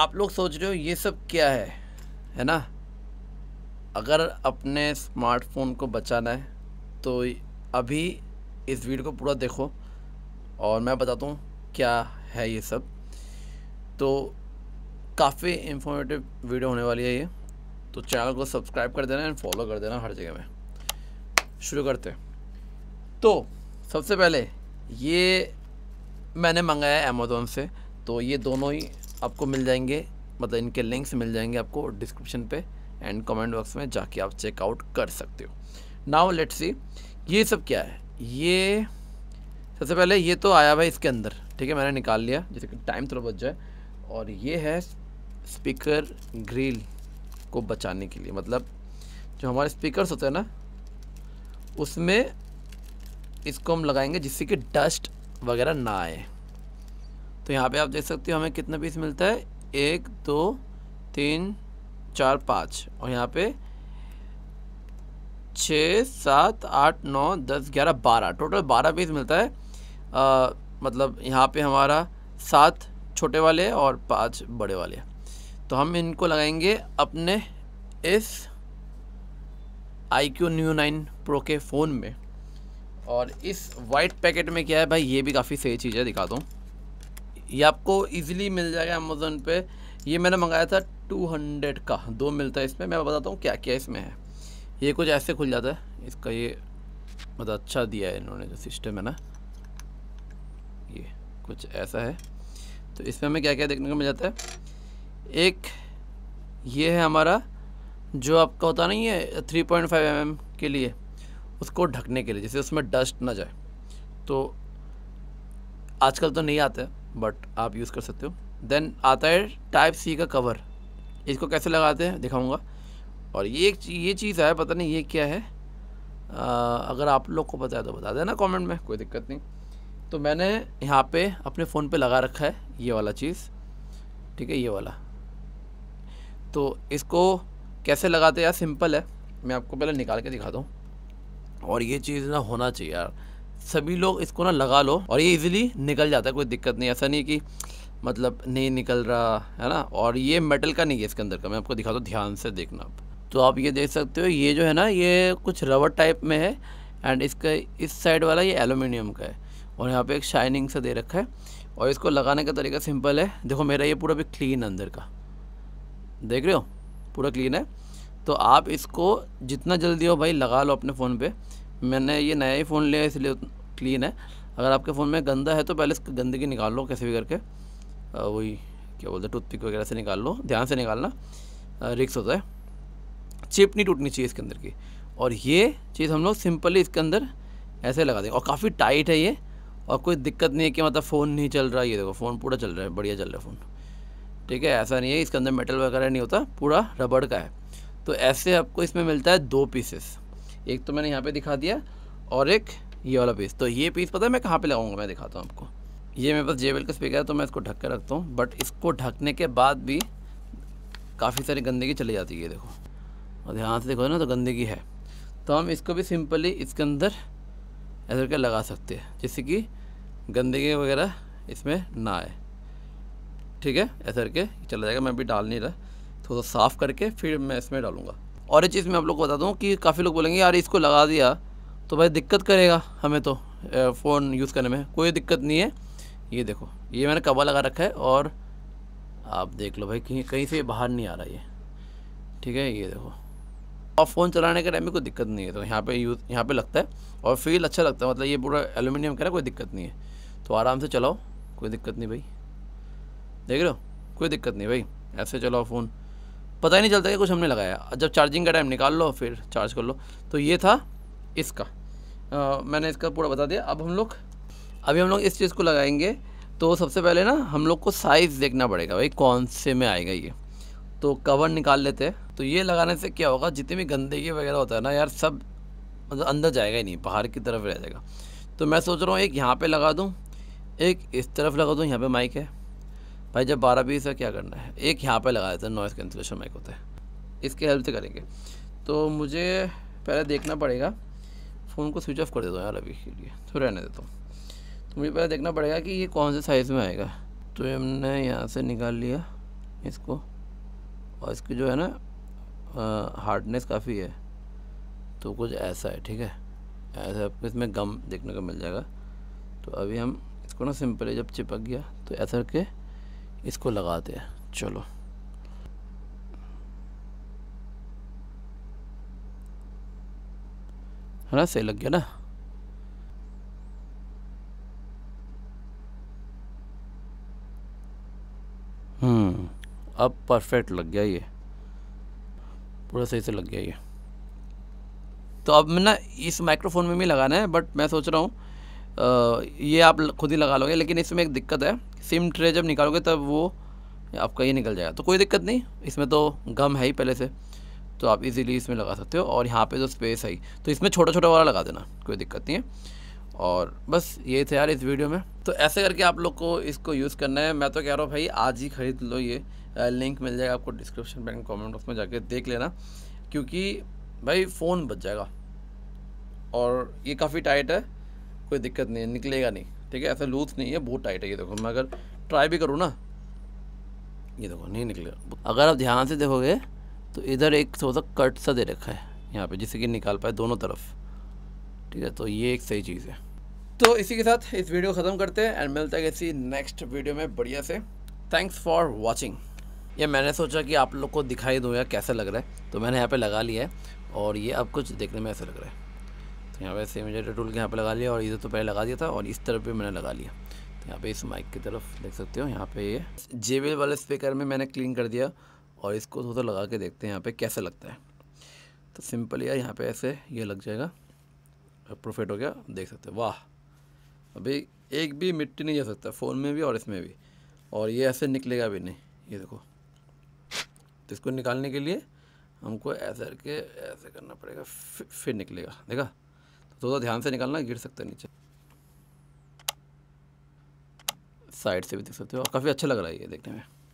आप लोग सोच रहे हो ये सब क्या है है ना अगर अपने स्मार्टफोन को बचाना है तो अभी इस वीडियो को पूरा देखो और मैं बताता हूँ क्या है ये सब तो काफ़ी इंफॉर्मेटिव वीडियो होने वाली है ये तो चैनल को सब्सक्राइब कर देना एंड फॉलो कर देना हर जगह में शुरू करते हैं तो सबसे पहले ये मैंने मंगाया है अमेज़ोन से तो ये दोनों ही आपको मिल जाएंगे मतलब इनके लिंक्स मिल जाएंगे आपको डिस्क्रिप्शन पे एंड कमेंट बॉक्स में जाके आप चेकआउट कर सकते हो नाउ लेट्स सी ये सब क्या है ये सबसे पहले ये तो आया भाई इसके अंदर ठीक है मैंने निकाल लिया जैसे कि टाइम थोड़ा बच जाए और ये है स्पीकर ग्रिल को बचाने के लिए मतलब जो हमारे स्पीकर होते हैं ना उसमें इसको हम लगाएंगे जिससे कि डस्ट वगैरह ना आए तो यहाँ पे आप देख सकते हो हमें कितना पीस मिलता है एक दो तीन चार पाँच और यहाँ पे छः सात आठ नौ दस ग्यारह बारह टोटल बारह पीस मिलता है आ, मतलब यहाँ पे हमारा सात छोटे वाले और पांच बड़े वाले तो हम इनको लगाएंगे अपने इस iQOO Neo nine Pro के फ़ोन में और इस वाइट पैकेट में क्या है भाई ये भी काफ़ी सही चीज़ है दिखाता हूँ ये आपको ईजिली मिल जाएगा अमेज़ोन पे ये मैंने मंगाया था टू हंड्रेड का दो मिलता है इसमें मैं बताता हूँ क्या क्या इसमें है ये कुछ ऐसे खुल जाता है इसका ये मतलब अच्छा दिया है इन्होंने जो सिस्टम है ना ये कुछ ऐसा है तो इसमें हमें क्या क्या देखने को मिल जाता है एक ये है हमारा जो आपका होता नहीं है थ्री पॉइंट फाइव एम के लिए उसको ढकने के लिए जैसे उसमें डस्ट ना जाए तो आजकल तो नहीं आता बट आप यूज़ कर सकते हो देन आता है टाइप सी का कवर इसको कैसे लगाते हैं दिखाऊंगा और ये एक ये चीज़ है पता नहीं ये क्या है आ, अगर आप लोग को पता है तो बता देना कमेंट में कोई दिक्कत नहीं तो मैंने यहाँ पे अपने फ़ोन पे लगा रखा है ये वाला चीज़ ठीक है ये वाला तो इसको कैसे लगाते हैं यार सिंपल है मैं आपको पहले निकाल के दिखाता हूँ और ये चीज़ ना होना चाहिए यार सभी लोग इसको ना लगा लो और ये इजीली निकल जाता है कोई दिक्कत नहीं ऐसा नहीं कि मतलब नहीं निकल रहा है ना और ये मेटल का नहीं है इसके अंदर का मैं आपको दिखाता हूँ ध्यान से देखना आप तो आप ये देख सकते हो ये जो है ना ये कुछ रबर टाइप में है एंड इसका इस साइड वाला ये एलुमिनियम का है और यहाँ पे एक शाइनिंग सा दे रखा है और इसको लगाने का तरीका सिंपल है देखो मेरा ये पूरा भी क्लीन अंदर का देख रहे हो पूरा क्लीन है तो आप इसको जितना जल्दी हो भाई लगा लो अपने फ़ोन पे मैंने ये नया ही फ़ोन लिया इसलिए क्लीन है अगर आपके फ़ोन में गंदा है तो पहले इसकी गंदगी निकाल लो कैसे भी करके वही क्या बोलते हैं टूथपिक वगैरह से निकाल लो ध्यान से निकालना रिक्स होता है चिप नहीं टूटनी चाहिए इसके अंदर की और ये चीज़ हम लोग सिंपली इसके अंदर ऐसे लगा देंगे और काफ़ी टाइट है ये और कोई दिक्कत नहीं है कि मतलब फ़ोन नहीं चल रहा ये देखो फ़ोन पूरा चल रहा है बढ़िया चल रहा है फ़ोन ठीक है ऐसा नहीं है इसके अंदर मेटल वगैरह नहीं होता पूरा रबड़ का है तो ऐसे आपको इसमें मिलता है दो पीसेस एक तो मैंने यहाँ पे दिखा दिया और एक ये वाला पीस तो ये पीस पता है मैं कहाँ पे लगाऊंगा मैं दिखाता हूँ आपको ये मेरे पास जेबल का स्पीकर है तो मैं इसको ढक के रखता हूँ बट इसको ढकने के बाद भी काफ़ी सारी गंदगी चली जाती है देखो और ध्यान से देखो ना तो गंदगी है तो हम इसको भी सिंपली इसके अंदर ऐसा करके लगा सकते हैं जिससे कि गंदगी वगैरह इसमें ना आए ठीक है ऐसा करके चला जाएगा मैं अभी डाल नहीं रहा थोड़ा साफ़ करके फिर मैं इसमें डालूँगा और ये चीज़ मैं आप लोग को बता दूँ कि काफ़ी लोग बोलेंगे यार इसको लगा दिया तो भाई दिक्कत करेगा हमें तो फ़ोन यूज़ करने में कोई दिक्कत नहीं है ये देखो ये मैंने कबा लगा रखा है और आप देख लो भाई कहीं कहीं से बाहर नहीं आ रहा ये ठीक है ये देखो और फ़ोन चलाने के टाइम में कोई दिक्कत नहीं है तो यहाँ पे यूज़ यहाँ पे लगता है और फील अच्छा लगता है मतलब ये पूरा एलुमिनियम का है कोई दिक्कत नहीं है तो आराम से चलाओ कोई दिक्कत नहीं भाई देख रहे हो कोई दिक्कत नहीं भाई ऐसे चलाओ फ़ोन पता ही नहीं चलता कि कुछ हमने लगाया जब चार्जिंग का टाइम निकाल लो फिर चार्ज कर लो तो ये था इसका आ, मैंने इसका पूरा बता दिया अब हम लोग अभी हम लोग इस चीज़ को लगाएंगे तो सबसे पहले ना हम लोग को साइज़ देखना पड़ेगा भाई कौन से में आएगा ये तो कवर निकाल लेते हैं तो ये लगाने से क्या होगा जितनी भी गंदगी वगैरह होता है ना यार सब मतलब अंदर जाएगा ही नहीं बाहर की तरफ रह जाएगा तो मैं सोच रहा हूँ एक यहाँ पे लगा दूँ एक इस तरफ लगा दूँ यहाँ पे माइक है भाई जब बारह बीस है क्या करना है एक यहाँ पर लगा देते हैं नॉइज़ कैंसिलेशन माइक होता है इसके हेल्प से करेंगे तो मुझे पहले देखना पड़ेगा फ़ोन को स्विच ऑफ कर देता हूँ यार अभी के लिए तो रहने देता हूँ तो मुझे पहले देखना पड़ेगा कि ये कौन से साइज़ में आएगा तो ये हमने यहाँ से निकाल लिया इसको और इसकी जो है ना हार्डनेस काफ़ी है तो कुछ ऐसा है ठीक है ऐसा आपको इसमें गम देखने को मिल जाएगा तो अभी हम इसको ना सिंपली जब चिपक गया तो ऐसा करके इसको लगाते हैं चलो है ना सही लग गया ना हम्म अब परफेक्ट लग गया ये पूरा सही से लग गया ये तो अब ना इस माइक्रोफोन में भी लगाना है बट मैं सोच रहा हूँ ये आप खुद ही लगा लोगे लेकिन इसमें एक दिक्कत है सिम ट्रे जब निकालोगे तब वो आपका ये निकल जाएगा तो कोई दिक्कत नहीं इसमें तो गम है ही पहले से तो आप इजीली इसमें लगा सकते हो और यहाँ पे जो तो स्पेस है तो इसमें छोटा छोटा वाला लगा देना कोई दिक्कत नहीं है और बस ये थे यार इस वीडियो में तो ऐसे करके आप लोग को इसको यूज़ करना है मैं तो कह रहा हूँ भाई आज ही ख़रीद लो ये लिंक मिल जाएगा आपको डिस्क्रिप्शन में कॉमेंट बॉक्स में जाके देख लेना क्योंकि भाई फ़ोन बच जाएगा और ये काफ़ी टाइट है कोई दिक्कत नहीं है निकलेगा नहीं ठीक है ऐसा लूज नहीं है बहुत टाइट है ये देखो मैं अगर ट्राई भी करूँ ना ये देखो नहीं निकलेगा अगर आप ध्यान से देखोगे तो इधर एक थोड़ा सा कट सा दे रखा है यहाँ पे जिससे कि निकाल पाए दोनों तरफ ठीक है तो ये एक सही चीज़ है तो इसी के साथ इस वीडियो ख़त्म करते हैं एंड मिलता है किसी नेक्स्ट वीडियो में बढ़िया से थैंक्स फॉर वॉचिंग ये मैंने सोचा कि आप लोग को दिखाई दूँ या कैसा लग रहा है तो मैंने यहाँ पर लगा लिया है और ये अब कुछ देखने में ऐसा लग रहा है यहाँ पे सेम जनरेटर टूल यहाँ पे लगा लिया और इधर तो पहले लगा दिया था और इस तरफ भी मैंने लगा लिया तो यहाँ पे इस माइक की तरफ देख सकते हो यहाँ पे ये जे वाले स्पीकर में मैंने क्लीन कर दिया और इसको थोड़ा सा लगा के देखते हैं यहाँ पे कैसे लगता है तो सिंपल यार यहाँ पे ऐसे ये लग जाएगा प्रोफिट हो गया देख सकते हो वाह अभी एक भी मिट्टी नहीं जा सकता फ़ोन में भी और इसमें भी और ये ऐसे निकलेगा भी नहीं ये देखो तो इसको निकालने के लिए हमको ऐसे करके ऐसे करना पड़ेगा फिर निकलेगा देखा तो ध्यान से निकालना गिर सकता है नीचे साइड से भी देख सकते हो और काफ़ी अच्छा लग रहा है ये देखने में